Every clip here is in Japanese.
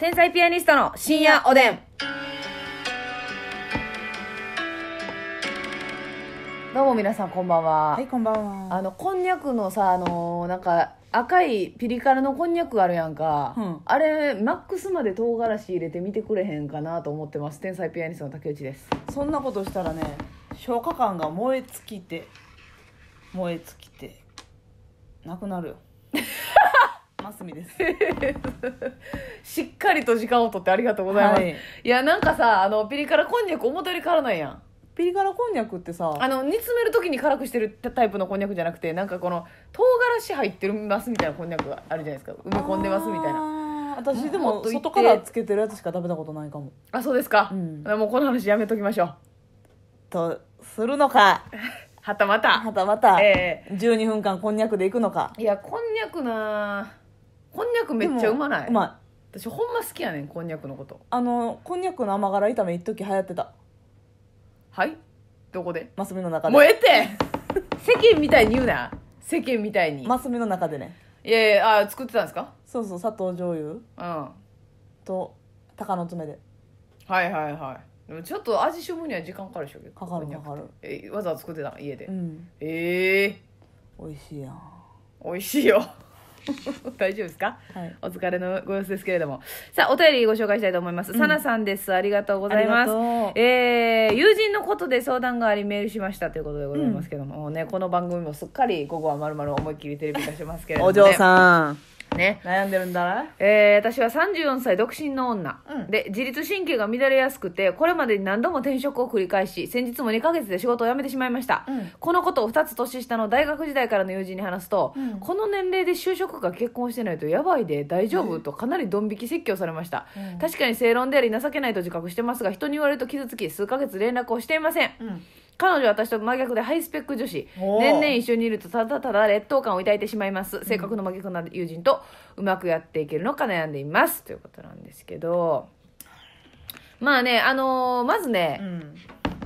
天才ピアニストの深夜おでん。どうも皆さんこんばんは。はい、こんばんは。あの、こんにゃくのさ、あのーなんか、赤いピリ辛のこんにゃくあるやんか、うんあれマックスまで唐辛子入れてみてくれへんかなと思ってます天才ピアニストの竹内ですそんなことしたらね、消化管が燃え尽きて、燃え尽きて、なくなるよ。ますみです しっかりと時間を取ってありがとうございます、はい、いやなんかさあのピリ辛こんにゃく表にたよ辛ないやんピリ辛こんにゃくってさあの煮詰める時に辛くしてるタイプのこんにゃくじゃなくてなんかこの唐辛子入ってるますみたいなこんにゃくがあるじゃないですか埋め込んでますみたいな私でも外からつけてるやつしか食べたことないかもあそうですか、うん、もうこの話やめときましょうとするのか はたまたはたまた、えー、12分間こんにゃくでいくのかいやこんにゃくなこんにゃくめっちゃうまないうまい私ほんま好きやねんこんにゃくのことあのこんにゃくの甘辛炒め一時流行ってたはいどこでマスミの中でもええって世間みたいに言うな世間みたいにマスミの中でねいやいやあ作ってたんですかそうそう砂糖醤油うんと鷹の爪ではいはいはいでもちょっと味しむには時間かかるでしょうかかるかかるえわざわざ作ってたの家で、うんええ美味しいやん美味しいよ 大丈夫ですか、はい、お疲れのご様子ですけれどもさあお便りご紹介したいと思います、うん、さなさんですありがとうございますえー、友人のことで相談がありメールしましたということでございますけども、うん、ねこの番組もすっかり午後はまるまる思いっきりテレビ化しますけれども、ね、お嬢さんね。悩んでるんだな。えー、私は34歳独身の女、うんで自律神経が乱れやすくてこれまでに何度も転職を繰り返し先日も2ヶ月で仕事を辞めてしまいました、うんこのことを2つ年下の大学時代からの友人に話すと、うんこの年齢で就職か結婚してないとやばいで大丈夫、とかなりドン引き説教されました、うん確かに正論であり情けないと自覚してますが人に言われると傷つき数ヶ月連絡をしていませんうん彼女は私と真逆でハイスペック女子年々一緒にいるとただただ劣等感を抱いてしまいます性格の真逆な友人とうまくやっていけるのか悩んでいます、うん、ということなんですけどまあねあのー、まずね、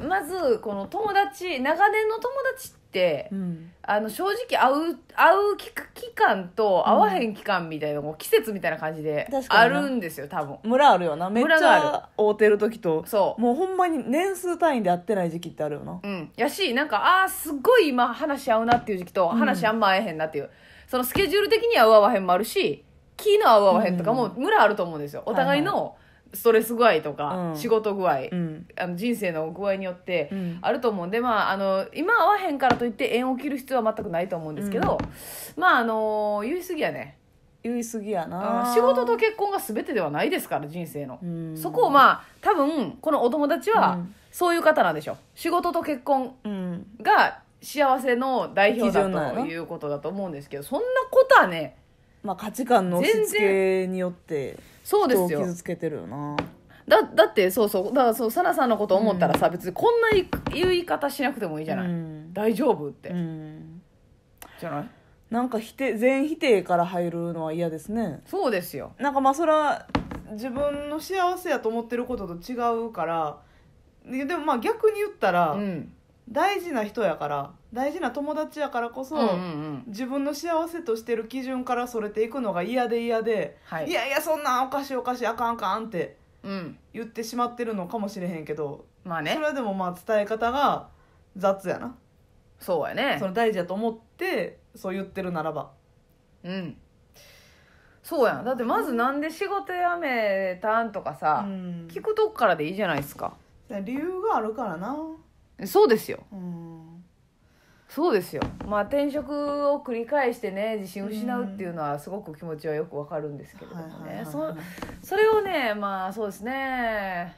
うん、まずこの友達長年の友達って、うん、あの正直会う会う期間と会わへん期間みたいな、うん、季節みたいな感じであるんですよ多分村あるよなめっちゃ会うてる時とそうもうほんまに年数単位で会ってない時期ってあるよなうんやしなんかああすごい今話し合うなっていう時期と話あんま会えへんなっていう、うん、そのスケジュール的には会わへんもあるし気の合わへんとかも村あると思うんですよ、お互いの、はいはいストレス具合とか、うん仕事具合、うんあの人生の具合によってあると思うんで、まあ、あの今会わへんからといって縁を切る必要は全くないと思うんですけど、まああの言い過ぎやね、言い過ぎやな仕事と結婚が全てではないですから人生の、うんそこをまあ多分このお友達はそういう方なんでしょう仕事と結婚が幸せの代表だということだと思うんですけどそんなことはねまあ価値観の全しによってそうですよ傷つけてるよなだだってそうそうだからそうサナさんのこと思ったらさ、うん、別にこんな言い方しなくてもいいじゃない、うん、大丈夫って、うん、じゃないなんか否定全否定から入るのは嫌ですねそうですよなんかまあそれは自分の幸せやと思ってることと違うからでもまあ逆に言ったら、大事な人やから大事な友達やからこそ、うんうんうん自分の幸せとしてる基準からそれていくのが嫌で嫌で、はいい、やいやそんなんおかしいおかしいあかんあかんってうん言ってしまってるのかもしれへんけどまあそれでもまあ伝え方が雑やなそうやねその大事やと思ってそう言ってるならばうんそうやんだってまずなんで仕事辞めたんとかさ、うん聞くとこからでいいじゃないですか理由があるからなそうですようんそうですよまあ転職を繰り返してね自信を失うっていうのはすごく気持ちはよくわかるんですけれどもねそそれをねまあそうですね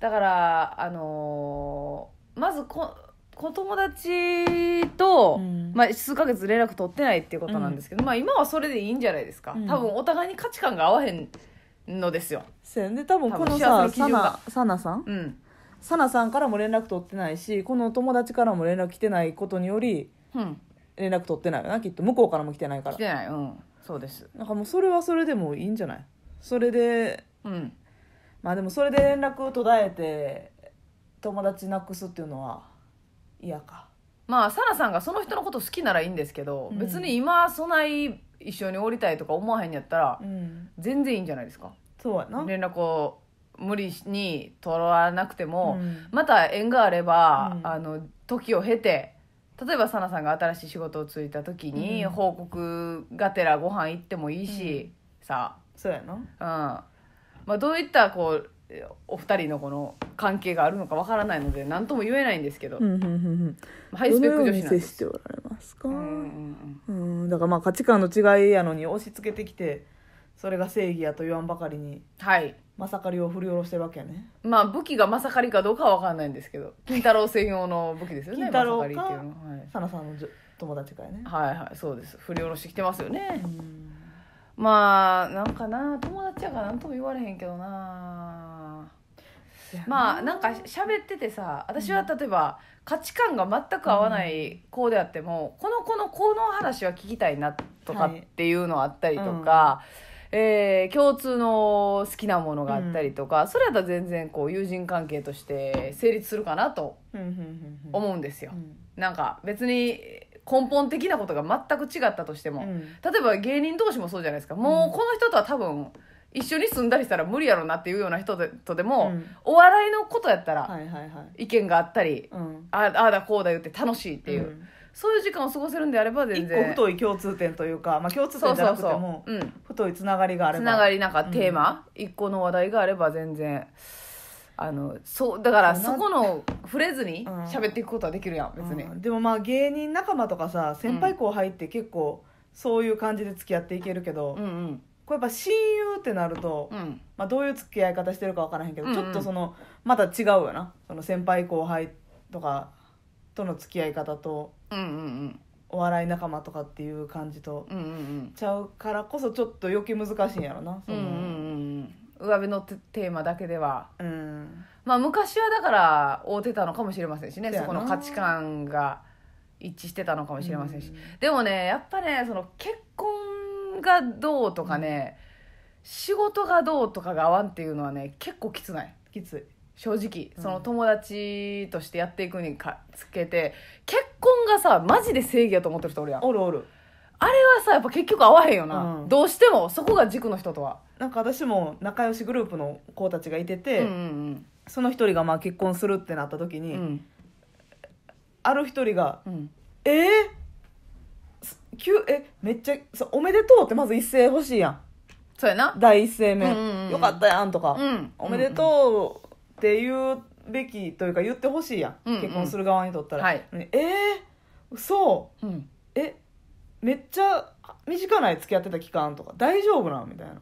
だからあのー、まずこ子友達と、うん、まあ、数ヶ月連絡取ってないっていうことなんですけど、うん、まあ今はそれでいいんじゃないですか、うん、多分お互いに価値観が合わへんのですよ。せんで多分このさサナさん、うん、サナさんからも連絡取ってないしこの友達からも連絡来てないことによりうん連絡取ってないよなきっと向こうからも来てないから来てないうんそうですなんかもうそれはそれでもいいんじゃないそれでうんまあでもそれで連絡途絶えて友達なくすっていうのは嫌かまあサナさんがその人のこと好きならいいんですけど、うん別に今そない一緒におりたいとか思わへんやったら、うん全然いいんじゃないですかそうやな連絡を無理にとらわなくても、うん、また縁があれば、うん、あの時を経て例えばサナさんが新しい仕事をついた時に、報告がてらご飯行ってもいいし、さそうやな、うんまあ、どういったこうお二人のこの関係があるのかわからないので何とも言えないんですけど、うんうんうん、ハイスペック女子なんです。どうんだからまあ価値観の違いやのに押し付けてきてそれが正義やと言わんばかりにはいまさかりを振り下ろしてるわけやねまあ武器がまさかりかどうかは分かんないんですけど金太郎専用の武器ですよね金太郎かまさかりっていうのは、い、サナさんのじ友達からねはいはいそうです振り下ろしてきてますよねまあなんかな友達やから何とも言われへんけどなまあなんか喋っててさ私は例えば価値観が全く合わない子であっても、うん、この子のこの話は聞きたいなとかっていうのあったりとか、はいうんえー、共通の好きなものがあったりとか、うん、それやったら全然こう友人関係として成立するかなと思うんですよ。なんか別に根本的なことが全く違ったとしても、うん、例えば芸人同士もそうじゃないですか、もうこの人とは多分一緒に住んだりしたら無理やろうなっていうような人とでも、うん、お笑いのことやったら意見があったり、ああだこうだ言って楽しいっていう。うんそういう時間を過ごせるんであれば全一個太い共通点というか、まあ、共通点じゃなくてもう太いつながりがあれつながりなんかテーマ、一個の話題があれば全然あのそうだからそこの触れずに喋っていくことはできるやん別に、うんでもまあ芸人仲間とかさ先輩後輩って結構そういう感じで付き合っていけるけど、うんうんこれやっぱ親友ってなると、うんまあ、どういう付き合い方してるか分からへんけど、うんうんちょっとそのまた違うよなその先輩後輩とかとの付き合い方と、うんうんうんお笑い仲間とかっていう感じとうんうんうんちゃうからこそちょっと余計難しいんやろなそうんうんうん上辺のテーマだけではうんまあ昔はだから会うてたのかもしれませんしねそこの価値観が一致してたのかもしれませんし、うんでもねやっぱねその結婚がどうとかね、仕事がどうとかが合わんっていうのはね結構きつないきつい正直その友達としてやっていくにかつけて結婚がさマジで正義やと思ってる人おるやんおるおるあれはさやっぱ結局合わへんよな、うんどうしてもそこが軸の人とはなんか私も仲良しグループの子たちがいてて、うんうんその一人がまあ結婚するってなった時に、うんある一人がうん「えー、きゅえめっちゃそうおめでとう」ってまず一声欲しいやんそうやな第一声目、うんうんうんよかったやん」とか、うんおめでとう」って言うべきというか言ってほしいやん、うんうん結婚する側にとったら、はいえー、そううんえめっちゃ短ない付き合ってた期間とか大丈夫なみたいな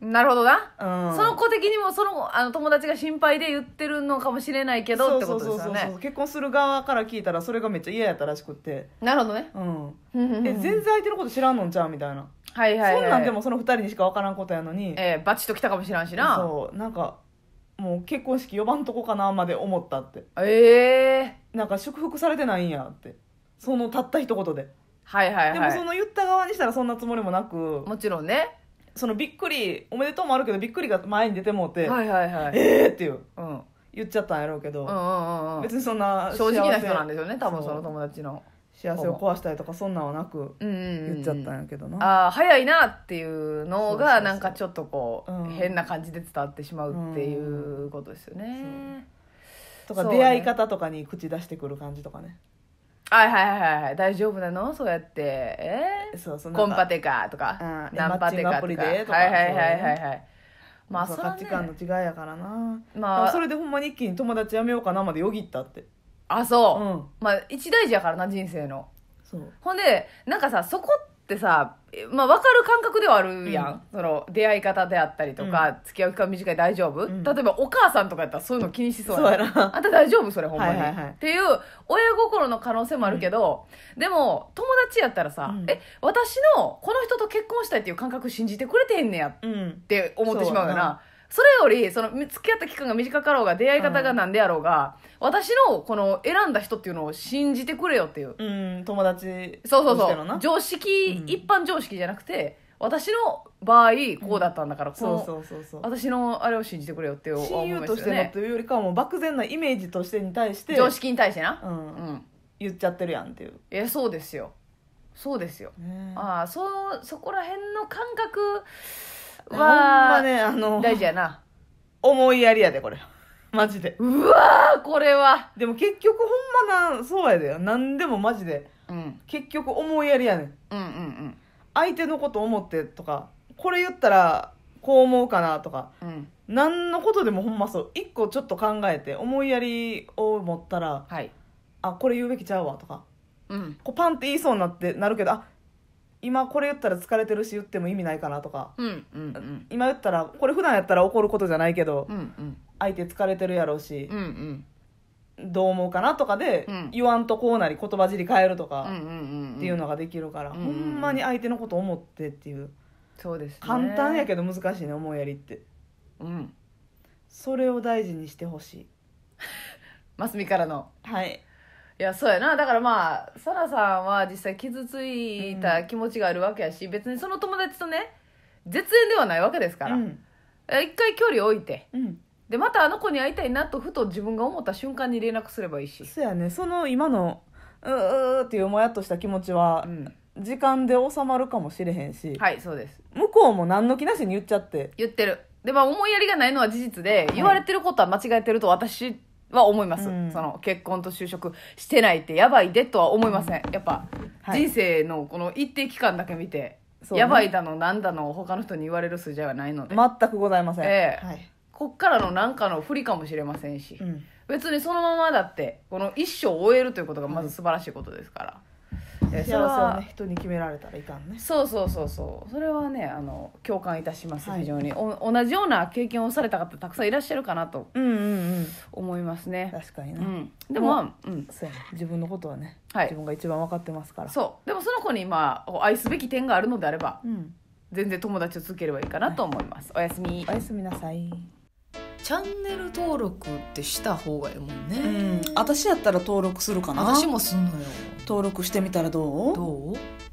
なるほどな、うん、その子的にもそのあの友達が心配で言ってるのかもしれないけどってことですよね結婚する側から聞いたらそれがめっちゃ嫌やったらしくって、なるほどねうん、え全然相手のこと知らんのんちゃうみたいな、はいはい、はい、そんなんでもその二人にしか分からんことやのに、えーバチッときたかもしらんしなそうなんかもう結婚式呼ばんとこかなまで思ったってええなんか祝福されてないんやってそのたった一言で、はいはいはいでもその言った側にしたらそんなつもりもなくもちろんねそのびっくりおめでとうもあるけどびっくりが前に出てもうて、はいはいはいええっていううん言っちゃったんやろうけど、うんうんうん別にそんな正直な人なんですよね多分その友達の幸せを壊したりとかそんなんはなく言っちゃったんやけどな、うんうん、ああ早いなっていうのがなんかちょっとこう、うん、変な感じで伝わってしまうっていうことですよね。とか、ね、出会い方とかに口出してくる感じとかね。はいはいはいはい大丈夫なのそうやってえー、そうそコンパテかとか、うん、ナンパテかとかはいはいはいはいはい。まあ、ね、価値観の違いやからな、まあ、それでほんまに一気に友達やめようかなまでよぎったってあそう、うんまあ一大事やからな人生のそうほんでなんかさそこってさ、まあ、分かる感覚ではあるやん、その出会い方であったりとか、付き合う期間短い大丈夫、ん例えばお母さんとかやったらそういうの気にしそうやそうなあんた大丈夫それほんまに、はいはいはいっていう親心の可能性もあるけど、でも友達やったらさ、うんえ私のこの人と結婚したいっていう感覚信じてくれてへんねやっうんて思ってしまうよなそれよりその付き合った期間が短かろうが出会い方が何であろうが、うん、私のこの選んだ人っていうのを信じてくれよっていう、うん、友達そうそうそう常識、うん、一般常識じゃなくて私の場合こうだったんだから、うん、そうそうそうそう私のあれを信じてくれよっていう、ね、親友としてのというよりかはもう漠然なイメージとしてに対して常識に対してな、うんうん、言っちゃってるやんっていうえそうですよそうですよ、ああそそこら辺の感覚ほんまね、あの、大事やな。思いやりやで、これ。マジで。うわー、これは。でも結局ほんまな、そうやで。何でもマジで。うん。結局思いやりやねん。うんうんうん。相手のこと思ってとか、これ言ったらこう思うかなとか、うん。何のことでもほんまそう。一個ちょっと考えて、思いやりを持ったら、はい。あ、これ言うべきちゃうわとか、うん。こうパンって言いそうになって、なるけど、あ、今これ言ったら疲れてるし言っても意味ないかなとか、うんうんうん今言ったらこれ普段やったら怒ることじゃないけど、うんうん相手疲れてるやろうし、うんうんどう思うかなとかで、うん言わんとこうなり言葉尻変えるとかっていうのができるから、うんほんまに相手のこと思ってっていうそうですね簡単やけど難しいね思いやりってうんそれを大事にしてほしいますみからのはいいやそうやなだからまあサラさんは実際傷ついた気持ちがあるわけやし、別にその友達とね絶縁ではないわけですから、うんえ一回距離置いてうんでまたあの子に会いたいなとふと自分が思った瞬間に連絡すればいいし、そやねその今のううーっていうもやっとした気持ちはうん、時間で収まるかもしれへんし、はいそうです向こうも何の気なしに言っちゃって言ってるでまあ思いやりがないのは事実で、言われてることは間違えてると私は思います、うん、その結婚と就職してないってやばいでとは思いませんやっぱ、はい、人生のこの一定期間だけ見て、ね、やばいだのなんだの他の人に言われる筋合いはないので全くございません、えー、はい、こっからの何かの不利かもしれませんし、うん、別にそのままだってこの一生終えるということがまず素晴らしいことですから。それは、ね、人に決められたらいかんねそうそうそうそうそれはねあの共感いたします、はい、非常にお同じような経験をされた方たくさんいらっしゃるかなと思いますね、うんうんうん、確かにね、うん、でも、まあ、うん、そう自分のことはね、はい、自分が一番分かってますからそうでもその子にまあ愛すべき点があるのであれば、うん、全然友達を続ければいいかなと思います、はい、おやすみおやすみなさいチャンネル登録ってした方がいいもんね、うん、私やったら登録するかな私もすんのよ登録してみたらどうどう